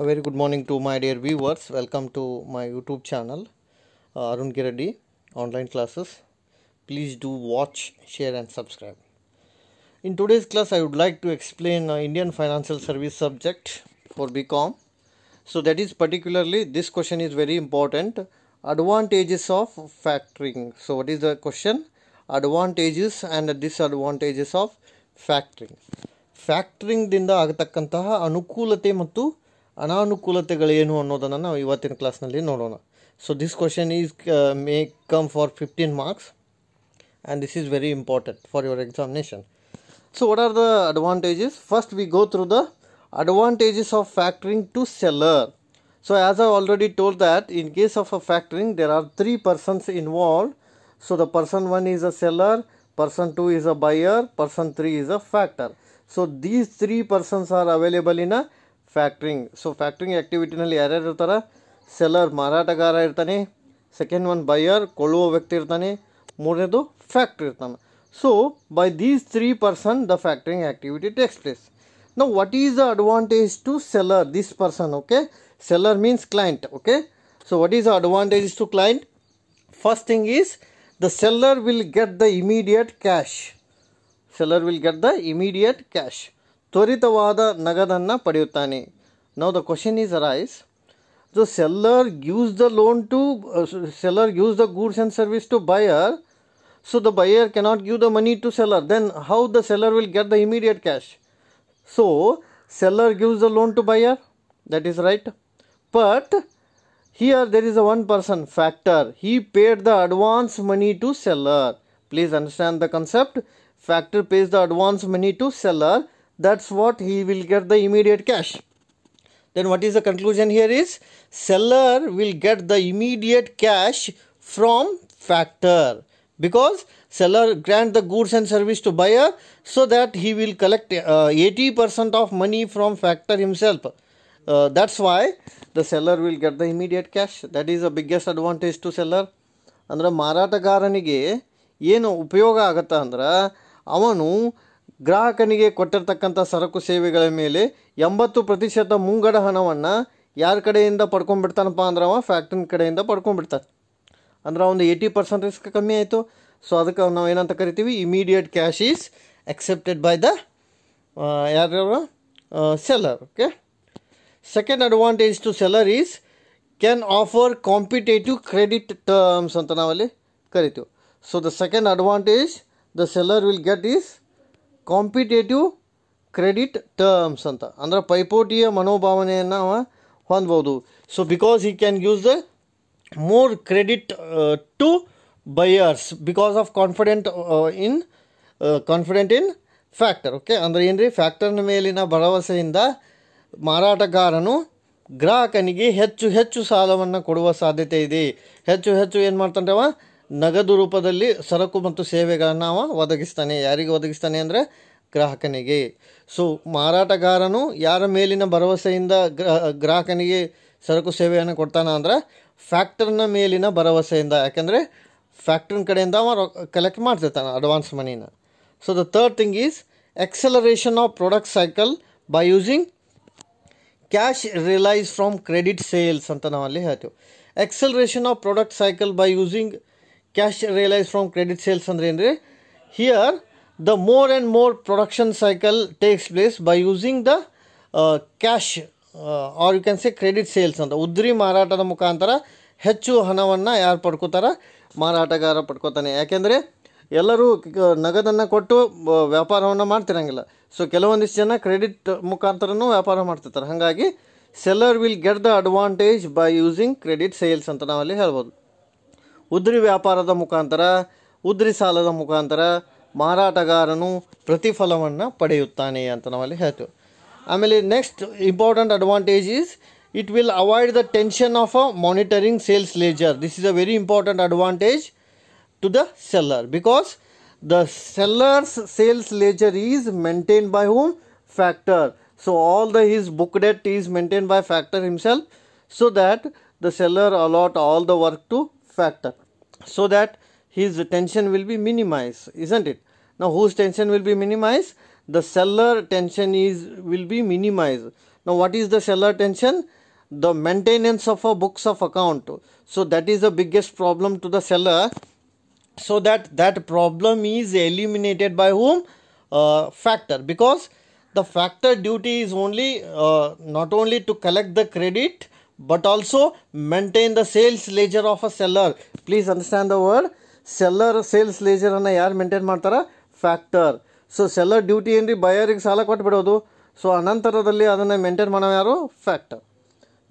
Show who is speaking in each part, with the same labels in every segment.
Speaker 1: A very good morning to my dear viewers. Welcome to my YouTube channel, uh, Arun Giradi Online Classes. Please do watch, share and subscribe. In today's class, I would like to explain uh, Indian Financial Service subject for BCom. So that is particularly, this question is very important. Advantages of factoring. So what is the question? Advantages and disadvantages of factoring. ಫ್ಯಾಕ್ಟ್ರಿಂಗ್ದಿಂದ ಆಗತಕ್ಕಂತಹ ಅನುಕೂಲತೆ matu. ಅನಾನುಕೂಲತೆಗಳೇನು ಅನ್ನೋದನ್ನು ನಾವು ಇವತ್ತಿನ ಕ್ಲಾಸ್ನಲ್ಲಿ ನೋಡೋಣ so this question is may come for fifteen marks and this is very important for your examination so what are the advantages first we go through the advantages of factoring to seller so as I already told that in case of a factoring there are three persons involve so the person one is a seller person 2 is a buyer person 3 is a factor so these three persons are available in a factoring so factoring ಆ್ಯಕ್ಟಿವಿಟಿನಲ್ಲಿ ಯಾರ್ಯಾರು ಇರ್ತಾರೆ seller ಮಾರಾಟಗಾರ ಇರ್ತಾನೆ second one buyer ಕೊಳ್ಳುವ ವ್ಯಕ್ತಿ ಇರ್ತಾನೆ ಮೂರನೇದು factory ಇರ್ತಾನೆ so by these three person the factoring activity takes express ನಾವು what is the advantage to seller this person okay seller means client okay so what is the advantage to client first thing is the seller will get the immediate cash seller will get the immediate cash ತ್ವರಿತವಾದ ನಗದನ್ನು ಪಡೆಯುತ್ತಾನೆ ನಾವು the question is arise the seller use the loan to seller use the goods and service to buyer so the buyer cannot give the money to seller then how the seller will get the immediate cash so seller gives the loan to buyer that is right but here there is a one person factor he paid the advance money to seller please understand the concept factor pays the advance money to seller that's what he will get the immediate cash then what is the conclusion here is seller will get the immediate cash from factor because seller grant the goods and service to buyer so that he will collect 80% uh, of money from factor himself uh, that's why the seller will get the immediate cash that is the biggest advantage to seller ಅಂದರೆ ಮಾರಾಟಗಾರನಿಗೆ ಏನು ಉಪಯೋಗ ಆಗುತ್ತಾ ಅಂದ್ರೆ ಅವನು ಗ್ರಾಹಕನಿಗೆ ಕೊಟ್ಟಿರ್ತಕ್ಕಂಥ ಸರಕು ಸೇವೆಗಳ ಮೇಲೆ ಎಂಬತ್ತು ಪ್ರತಿಶತ ಮುಂಗಡ ಹಣವನ್ನು ಯಾರ ಕಡೆಯಿಂದ ಪಡ್ಕೊಂಡ್ಬಿಡ್ತಾನಪ್ಪ ಅಂದ್ರೆ ಅವ ಫ್ಯಾಕ್ಟ್ರಿನ ಕಡೆಯಿಂದ ಪಡ್ಕೊಂಡ್ಬಿಡ್ತಾನೆ ಅಂದ್ರೆ ಒಂದು ಏಯ್ಟಿ ಪರ್ಸೆಂಟ್ ರಿಸ್ಕ್ ಕಮ್ಮಿ ಆಯಿತು ಸೊ ಅದಕ್ಕೆ ನಾವು ಏನಂತ ಕರಿತೀವಿ immediate cash is accepted by the ಯಾರ್ಯಾರು seller okay second advantage to seller is can offer competitive credit terms ಅಂತ ನಾವಲ್ಲಿ ಕರಿತೀವಿ so the second advantage the seller will get is competitive credit terms ಅಂತ ಅಂದರೆ ಪೈಪೋಟಿಯ ಮನೋಭಾವನೆಯನ್ನು ಅವ ಹೊಂದ್ಬೋದು ಸೊ ಬಿಕಾಸ್ ಈ can use the more credit to buyers because of confident in confident in factor okay ಅಂದರೆ ಏನು ರೀ ಫ್ಯಾಕ್ಟರ್ನ ಮೇಲಿನ ಭರವಸೆಯಿಂದ ಮಾರಾಟಗಾರನು ಗ್ರಾಹಕನಿಗೆ ಹೆಚ್ಚು ಹೆಚ್ಚು ಸಾಲವನ್ನು ಕೊಡುವ ಸಾಧ್ಯತೆ ಇದೆ ಹೆಚ್ಚು ಹೆಚ್ಚು ಏನು ಮಾಡ್ತಾನೆ ಅವ ನಗದು ರೂಪದಲ್ಲಿ ಸರಕು ಮತ್ತು ಸೇವೆಗಳನ್ನು ಅವ ಒದಗಿಸ್ತಾನೆ ಯಾರಿಗೆ ಒದಗಿಸ್ತಾನೆ ಅಂದರೆ ಗ್ರಾಹಕನಿಗೆ ಸೊ ಮಾರಾಟಗಾರನು ಯಾರ ಮೇಲಿನ ಭರವಸೆಯಿಂದ ಗ್ರಾಹಕನಿಗೆ ಸರಕು ಸೇವೆಯನ್ನು ಕೊಡ್ತಾನೆ ಅಂದ್ರೆ ಫ್ಯಾಕ್ಟರ್ನ ಮೇಲಿನ ಭರವಸೆಯಿಂದ ಯಾಕೆಂದರೆ ಫ್ಯಾಕ್ಟ್ರಿನ ಕಡೆಯಿಂದ ಅವ ಕಲೆಕ್ಟ್ ಮಾಡ್ತಿರ್ತಾನೆ ಅಡ್ವಾನ್ಸ್ ಮನಿನ so the third thing is acceleration of product cycle by using cash realise from credit sales ಅಂತ ನಾವಲ್ಲಿ ಹೇಳ್ತೀವಿ acceleration of product cycle by using cash realise from credit sales ಅಂದರೆ ರೀ here the more and more production cycle takes place by using the cash or you can say credit sales ಅಂತ ಉದ್ರಿ ಮಾರಾಟದ ಮುಖಾಂತರ ಹೆಚ್ಚು ಹಣವನ್ನು ಯಾರು ಪಡ್ಕೋತಾರ ಮಾರಾಟಗಾರ ಪಡ್ಕೋತಾನೆ ಯಾಕೆಂದರೆ ಎಲ್ಲರೂ ನಗದನ್ನು ಕೊಟ್ಟು ವ್ಯಾಪಾರವನ್ನು ಮಾಡ್ತಿರಂಗಿಲ್ಲ ಸೊ ಕೆಲವೊಂದಿಷ್ಟು ಜನ ಕ್ರೆಡಿಟ್ ಮುಖಾಂತರನೂ ವ್ಯಾಪಾರ ಮಾಡ್ತಿರ್ತಾರೆ ಹಾಗಾಗಿ seller will get the advantage by using credit sales ಅಂತ ನಾವಲ್ಲಿ ಹೇಳ್ಬೋದು ಉದ್ರಿ ವ್ಯಾಪಾರದ ಮುಖಾಂತರ ಉದ್ರಿ ಸಾಲದ ಮುಖಾಂತರ ಮಾರಾಟಗಾರನು ಪ್ರತಿಫಲವನ್ನು ಪಡೆಯುತ್ತಾನೆ ಅಂತ ನಾವಲ್ಲಿ ಹೇಳ್ತೇವೆ ಆಮೇಲೆ next important advantage is it will avoid the tension of a monitoring sales ledger this is a very important advantage to the seller because the seller's sales ledger is maintain by whom factor so all the his book debt is maintain by factor himself so that the seller allot all the work to factor so that his tension will be minimized isn't it now whose tension will be minimized the seller tension is will be minimized now what is the seller tension the maintenance of a books of account so that is the biggest problem to the seller so that that problem is eliminated by whom uh, factor because the factor duty is only uh, not only to collect the credit but also maintain the sales ledger of a seller please understand the word seller sales ಲೇಜರನ್ನು ಯಾರು maintain ಮಾಡ್ತಾರೆ factor so seller duty ಏನು ರೀ ಬಯರಿಗೆ ಸಾಲ ಕೊಟ್ಟುಬಿಡೋದು so ಅನಂತರದಲ್ಲಿ ಅದನ್ನು maintain ಮಾಡೋ ಯಾರು factor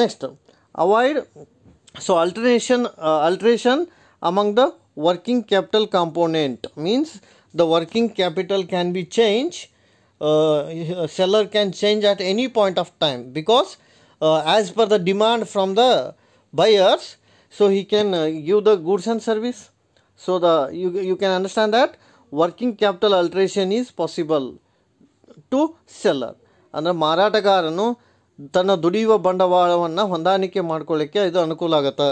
Speaker 1: next avoid so alternation alteration among the working capital component means the working capital can be change seller can change at any point of time because Uh, as per the demand from the buyers so he can uh, give the goods and service so the you you can understand that working capital alteration is possible to seller ಅಂದರೆ ಮಾರಾಟಗಾರನು ತನ್ನ ದುಡಿಯುವ ಬಂಡವಾಳವನ್ನು ಹೊಂದಾಣಿಕೆ ಮಾಡ್ಕೊಳ್ಳಿಕ್ಕೆ ಇದು ಅನುಕೂಲ ಆಗುತ್ತೆ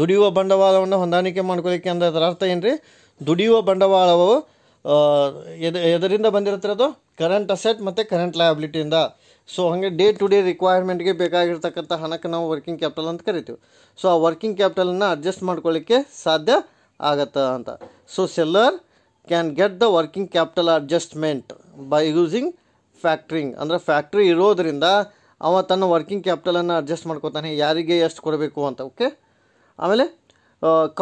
Speaker 1: ದುಡಿಯುವ ಬಂಡವಾಳವನ್ನು ಹೊಂದಾಣಿಕೆ ಮಾಡ್ಕೊಳ್ಳಿಕ್ಕೆ ಅಂದರೆ ಅದರ ಅರ್ಥ ಏನು ರೀ ದುಡಿಯುವ ಬಂಡವಾಳವು ಎದು ಎದರಿಂದ ಬಂದಿರುತ್ತೆ ಅದು ಕರೆಂಟ್ ಅಸೆಟ್ ಮತ್ತು ಕರೆಂಟ್ ಲಯಬಿಲಿಟಿಯಿಂದ ಸೊ ಹಾಗೆ ಡೇ ಟು ಡೇ ರಿಕ್ವೈರ್ಮೆಂಟ್ಗೆ ಬೇಕಾಗಿರ್ತಕ್ಕಂಥ ಹಣಕ್ಕೆ ನಾವು ವರ್ಕಿಂಗ್ ಕ್ಯಾಪಿಟಲ್ ಅಂತ ಕರಿತೀವಿ ಸೊ ಆ ವರ್ಕಿಂಗ್ ಕ್ಯಾಪಿಟಲನ್ನು ಅಡ್ಜಸ್ಟ್ ಮಾಡ್ಕೊಳ್ಳಿಕ್ಕೆ ಸಾಧ್ಯ ಆಗತ್ತೆ ಅಂತ so seller can get the working capital adjustment by using factoring ಅಂದರೆ ಫ್ಯಾಕ್ಟ್ರಿ ಇರೋದರಿಂದ ಅವ ತನ್ನ ವರ್ಕಿಂಗ್ ಕ್ಯಾಪಿಟಲನ್ನು ಅಡ್ಜಸ್ಟ್ ಮಾಡ್ಕೊತಾನೆ ಯಾರಿಗೆ ಎಷ್ಟು ಕೊಡಬೇಕು ಅಂತ ಓಕೆ ಆಮೇಲೆ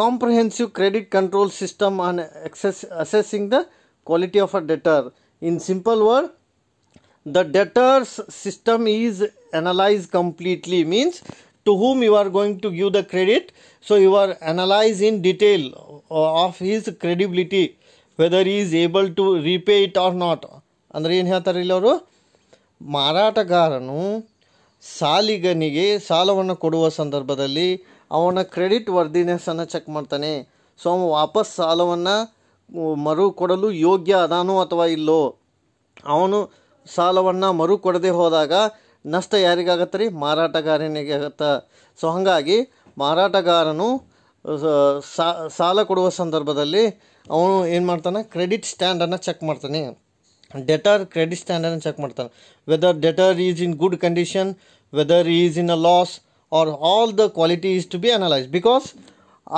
Speaker 1: comprehensive credit control system on access assessing the quality of a debtor in simple word the debtors system is analyzed completely means to whom you are going to give the credit so you are analyze in detail of his credibility whether he is able to repay it or not ಅಂದರೆ ಏನು ಹೇಳ್ತಾರೆ ಇಲ್ಲಿ ಅವರು ಮಾರಾಟಗಾರನು ಸಾಲಿಗನಿಗೆ ಸಾಲವನ್ನು ಕೊಡುವ ಸಂದರ್ಭದಲ್ಲಿ ಅವನ credit ವರ್ದಿನೆಸ್ಸನ್ನು ಚೆಕ್ ಮಾಡ್ತಾನೆ ಸೊ ಅವನು ವಾಪಸ್ ಸಾಲವನ್ನು ಮರು ಕೊಡಲು ಯೋಗ್ಯ ಅದಾನೋ ಅಥವಾ ಇಲ್ಲೋ ಅವನು ಸಾಲವನ್ನು ಮರು ಕೊಡದೆ ಹೋದಾಗ ನಷ್ಟ ಯಾರಿಗಾಗತ್ತೆ ರೀ ಮಾರಾಟಗಾರನಿಗೆ ಆಗತ್ತೆ ಸೊ ಹಾಗಾಗಿ ಮಾರಾಟಗಾರನು ಸಾಲ ಕೊಡುವ ಸಂದರ್ಭದಲ್ಲಿ ಅವನು ಏನು ಮಾಡ್ತಾನೆ ಕ್ರೆಡಿಟ್ ಸ್ಟ್ಯಾಂಡನ್ನು ಚೆಕ್ ಮಾಡ್ತಾನೆ ಡೆಟರ್ ಕ್ರೆಡಿಟ್ ಸ್ಟ್ಯಾಂಡನ್ನು ಚೆಕ್ ಮಾಡ್ತಾನೆ whether debtor is in good condition whether is in a loss or all the quality is to be analyse because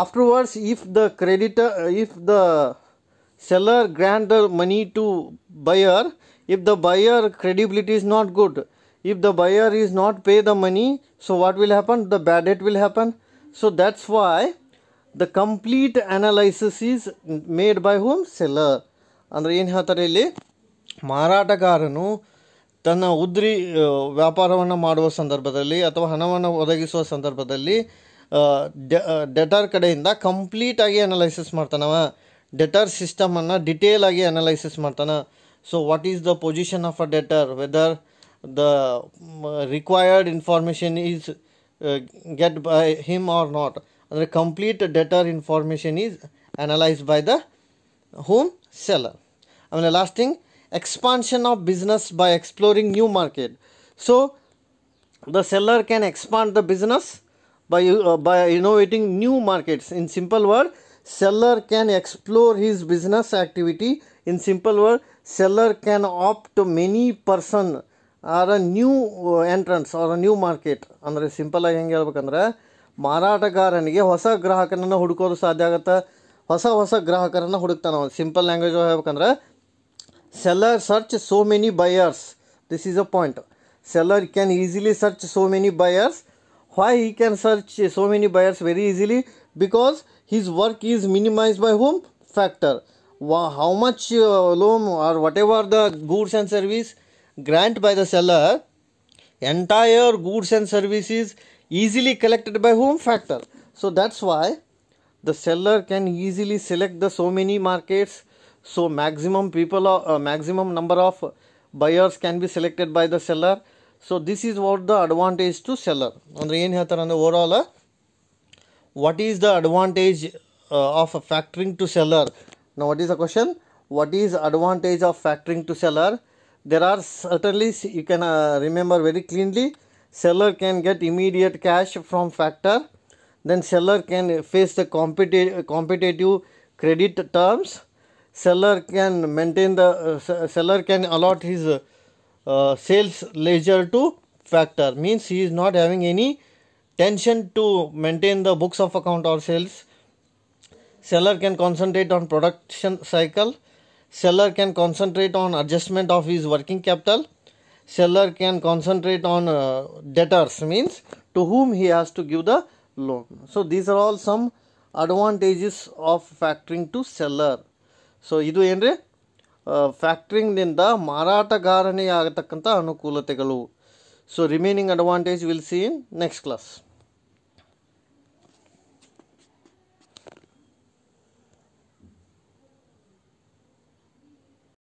Speaker 1: afterwards if the credit if the seller granter money to buyer if the buyer credibility is not good if the buyer is not pay the money so what will happen the bad debt will happen so that's why the complete analysis is made by whom seller andre ಅಂದರೆ ಏನು ಹೇಳ್ತಾರೆ ಇಲ್ಲಿ ಮಾರಾಟಗಾರನು ತನ್ನ ಉದ್ರಿ ವ್ಯಾಪಾರವನ್ನು ಮಾಡುವ ಸಂದರ್ಭದಲ್ಲಿ ಅಥವಾ ಹಣವನ್ನು ಒದಗಿಸುವ ಸಂದರ್ಭದಲ್ಲಿ ಡೆಟರ್ ಕಡೆಯಿಂದ ಕಂಪ್ಲೀಟಾಗಿ ಅನಲೈಸಿಸ್ ಮಾಡ್ತಾನವ ಡೆಟರ್ ಸಿಸ್ಟಮನ್ನು ಡಿಟೇಲಾಗಿ ಅನಲೈಸಿಸ್ ಮಾಡ್ತಾನೆ So, what is the position of a debtor? Whether the mm, required information is uh, get by him or not? The complete debtor information is analyzed by the whom seller. I mean, the last thing expansion of business by exploring new market. So, the seller can expand the business by uh, by innovating new markets. In simple word, seller can explore his business activity. In simple word, seller can opt many person or a new entrants or a new market ಅಂದರೆ ಆಗಿ ಹೆಂಗೆ ಹೇಳ್ಬೇಕಂದ್ರೆ ಮಾರಾಟಗಾರನಿಗೆ ಹೊಸ ಗ್ರಾಹಕನನ್ನು ಹುಡುಕೋದು ಸಾಧ್ಯ ಆಗುತ್ತೆ ಹೊಸ ಹೊಸ ಗ್ರಾಹಕರನ್ನು ಹುಡುಕ್ತಾನೆ ಅವನು ಸಿಂಪಲ್ ಲ್ಯಾಂಗ್ವೇಜ್ ಹೇಳ್ಬೇಕಂದ್ರೆ seller search so many buyers this is a point seller can easily search so many buyers why he can search so many buyers very easily because his work is minimise by whom factor how much uh, loan or whatever the goods and service grant by the seller entire goods and services easily collected by whom factor so that's why the seller can easily select the so many markets so maximum people uh, maximum number of buyers can be selected by the seller so this is what the advantage to seller And ಏನು ಹೇಳ್ತಾರೆ ಅಂದರೆ overall, what is the advantage uh, of factoring to seller? Now what is the question? What is advantage of factoring to seller? There are certainly, you can uh, remember very cleanly, seller can get immediate cash from factor. Then seller can face the competi competitive credit terms. Seller can maintain the, uh, seller can allot his uh, uh, sales ledger to factor. Means he is not having any tension to maintain the books of account or sales seller can concentrate on production cycle seller can concentrate on adjustment of his working capital seller can concentrate on uh, debtors means to whom he has to give the loan so these are all some advantages of factoring to seller So so ಇದು ಏನರಿ ಫ್ಯಾಕ್ಟ್ರಿಂಗ್ನಿಂದ ಮಾರಾಟಗಾರನೇ ಆಗತಕ್ಕಂಥ ಅನುಕೂಲತೆಗಳು ಸೊ advantage advantage will see in next class